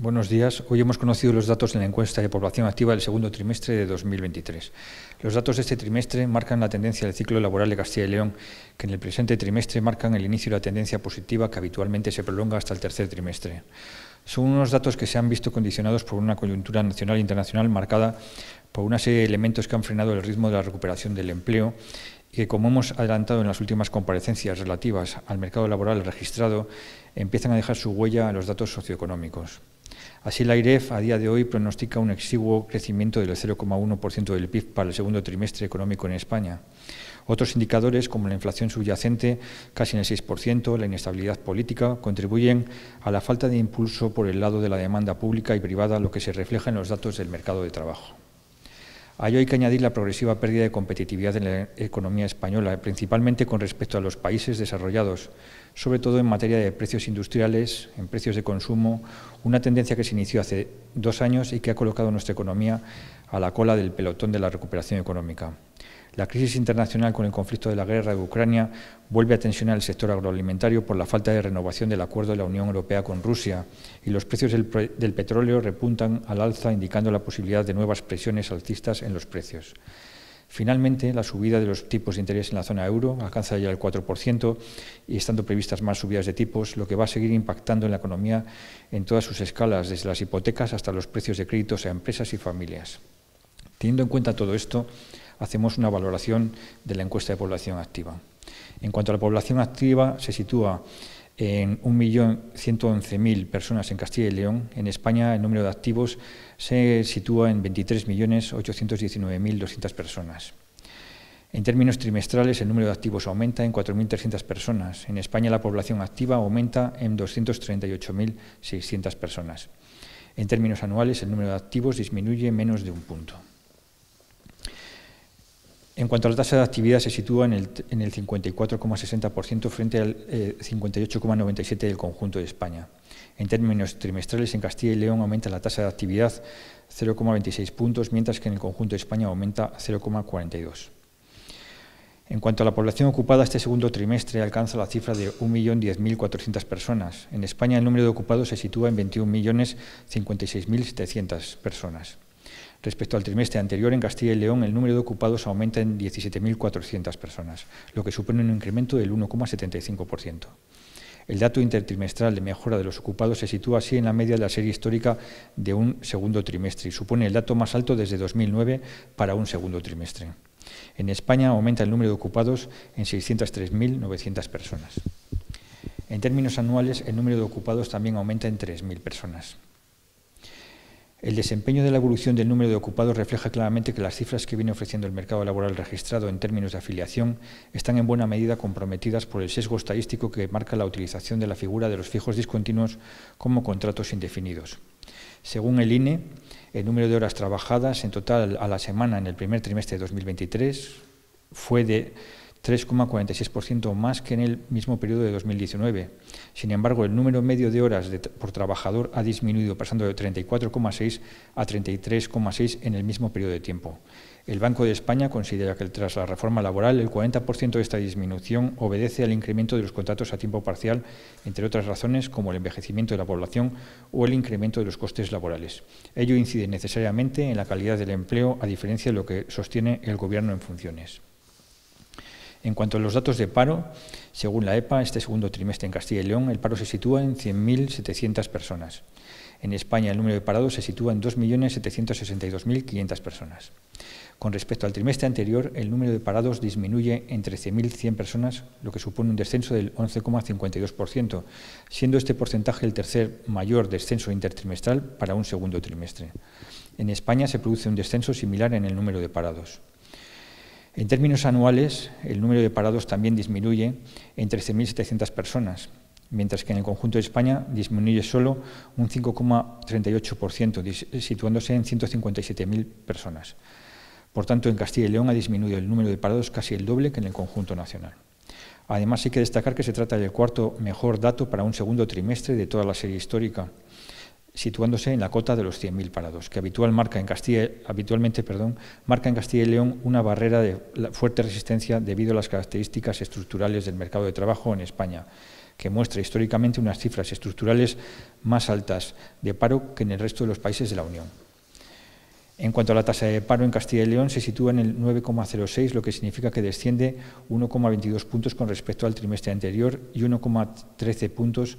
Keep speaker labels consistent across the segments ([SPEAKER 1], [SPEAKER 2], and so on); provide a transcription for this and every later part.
[SPEAKER 1] Buenos días. Hoy hemos conocido los datos de la encuesta de población activa del segundo trimestre de 2023. Los datos de este trimestre marcan la tendencia del ciclo laboral de Castilla y León, que en el presente trimestre marcan el inicio de la tendencia positiva que habitualmente se prolonga hasta el tercer trimestre son unos datos que se han visto condicionados por una coyuntura nacional e internacional marcada por una serie de elementos que han frenado el ritmo de la recuperación del empleo y que, como hemos adelantado en las últimas comparecencias relativas al mercado laboral registrado, empiezan a dejar su huella en los datos socioeconómicos. Así, la IREF a día de hoy pronostica un exiguo crecimiento del 0,1% del PIB para el segundo trimestre económico en España, otros indicadores, como la inflación subyacente, casi en el 6%, la inestabilidad política, contribuyen a la falta de impulso por el lado de la demanda pública y privada, lo que se refleja en los datos del mercado de trabajo. A ello hay que añadir la progresiva pérdida de competitividad en la economía española, principalmente con respecto a los países desarrollados, sobre todo en materia de precios industriales, en precios de consumo, una tendencia que se inició hace dos años y que ha colocado nuestra economía a la cola del pelotón de la recuperación económica. La crisis internacional con el conflicto de la guerra de Ucrania vuelve a tensionar el sector agroalimentario por la falta de renovación del acuerdo de la Unión Europea con Rusia y los precios del, petróleo repuntan al alza indicando la posibilidad de nuevas presiones altistas en los precios. Finalmente, la subida de los tipos de interés en la zona euro alcanza ya el 4% y estando previstas más subidas de tipos, lo que va a seguir impactando en la economía en todas sus escalas, desde las hipotecas hasta los precios de créditos a empresas y familias. Teniendo en cuenta todo esto, hacemos una valoración de la encuesta de población activa. En cuanto a la población activa, se sitúa en 1.111.000 personas en Castilla y León. En España el número de activos se sitúa en 23.819.200 personas. En términos trimestrales, el número de activos aumenta en 4.300 personas. En España la población activa aumenta en 238.600 personas. En términos anuales, el número de activos disminuye menos de un punto. En cuanto a la tasa de actividad, se sitúa en el, 54,60% frente al 58,97% eh, del conjunto de España. En términos trimestrales, en Castilla y León aumenta la tasa de actividad 0,26 puntos, mientras que en el conjunto de España aumenta 0,42. En cuanto a la población ocupada, este segundo trimestre alcanza la cifra de 1.010.400 personas. En España, el número de ocupados se sitúa en 21.056.700 personas. Respecto al trimestre anterior, en Castilla y León el número de ocupados aumenta en 17.400 personas, lo que supone un incremento del 1,75%. El dato intertrimestral de mejora de los ocupados se sitúa así en la media de la serie histórica de un segundo trimestre y supone el dato más alto desde 2009 para un segundo trimestre. En España aumenta el número de ocupados en 603.900 personas. En términos anuales, el número de ocupados también aumenta en 3.000 personas. El desempeño de la evolución del número de ocupados refleja claramente que las cifras que viene ofreciendo el mercado laboral registrado en términos de afiliación están en buena medida comprometidas por el sesgo estadístico que marca la utilización de la figura de los fijos discontinuos como contratos indefinidos. Según el INE, el número de horas trabajadas en total a la semana en el primer trimestre de 2023 fue de 3,46% más que en el mismo periodo de 2019. Sin embargo, el número medio de horas por trabajador ha disminuido, pasando de 34,6 a 33,6 en el mismo periodo de tiempo. El Banco de España considera que tras la reforma laboral el 40% de esta disminución obedece al incremento de los contratos a tiempo parcial, entre otras razones como el envejecimiento de la población o el incremento de los costes laborales. Ello incide necesariamente en la calidad del empleo, a diferencia de lo que sostiene el Gobierno en funciones. En cuanto a los datos de paro, según la EPA, este segundo trimestre en Castilla y León el paro se sitúa en 100.700 personas. En España el número de parados se sitúa en 2.762.500 personas. Con respecto al trimestre anterior, el número de parados disminuye en 13.100 personas, lo que supone un descenso del 11,52%, siendo este porcentaje el tercer mayor descenso intertrimestral para un segundo trimestre. En España se produce un descenso similar en el número de parados. En términos anuales, el número de parados también disminuye en 13.700 personas, mientras que en el conjunto de España disminuye solo un 5,38%, situándose en 157.000 personas. Por tanto, en Castilla y León ha disminuido el número de parados casi el doble que en el conjunto nacional. Además, hay que destacar que se trata del cuarto mejor dato para un segundo trimestre de toda la serie histórica situándose en la cota de los 100.000 parados, que habitual marca en habitualmente marca en Castilla y León una barrera de fuerte resistencia debido a las características estructurales del mercado de trabajo en España, que muestra históricamente unas cifras estructurales más altas de paro que en el resto de los países de la Unión. En cuanto a la tasa de paro en Castilla y León, se sitúa en el 9,06, lo que significa que desciende 1,22 puntos con respecto al trimestre anterior y 1,13 puntos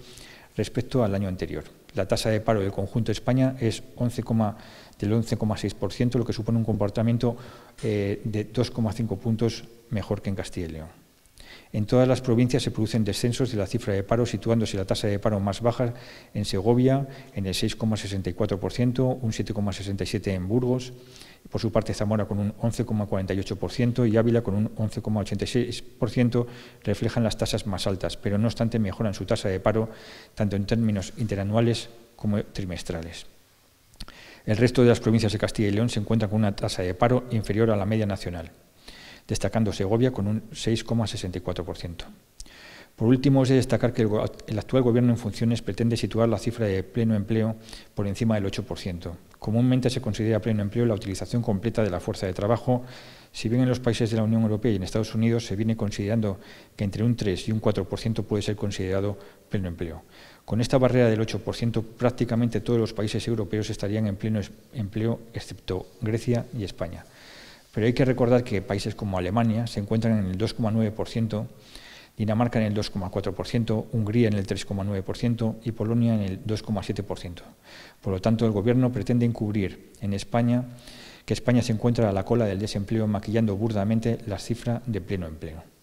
[SPEAKER 1] respecto al año anterior la tasa de paro del conjunto de España es del 11,6%, lo que supone un comportamiento eh, de 2,5 puntos mejor que en Castilla y León. En todas las provincias se producen descensos de la cifra de paro, situándose la tasa de paro más baja en Segovia, en el 6,64%, un 7,67% en Burgos, por su parte Zamora con un 11,48% y Ávila con un 11,86% reflejan las tasas más altas, pero no obstante mejoran su tasa de paro tanto en términos interanuales como trimestrales. El resto de las provincias de Castilla y León se encuentran con una tasa de paro inferior a la media nacional destacando Segovia con un 6,64%. Por último, es de destacar que el actual Gobierno en funciones pretende situar la cifra de pleno empleo por encima del 8%. Comúnmente se considera pleno empleo la utilización completa de la fuerza de trabajo, si bien en los países de la Unión Europea y en Estados Unidos se viene considerando que entre un 3 y un 4% puede ser considerado pleno empleo. Con esta barrera del 8%, prácticamente todos los países europeos estarían en pleno empleo, excepto Grecia y España. Pero hay que recordar que países como Alemania se encuentran en el 2,9%, Dinamarca en el 2,4%, Hungría en el 3,9% y Polonia en el 2,7%. Por lo tanto, el Gobierno pretende encubrir en España que España se encuentra a la cola del desempleo maquillando burdamente la cifra de pleno empleo.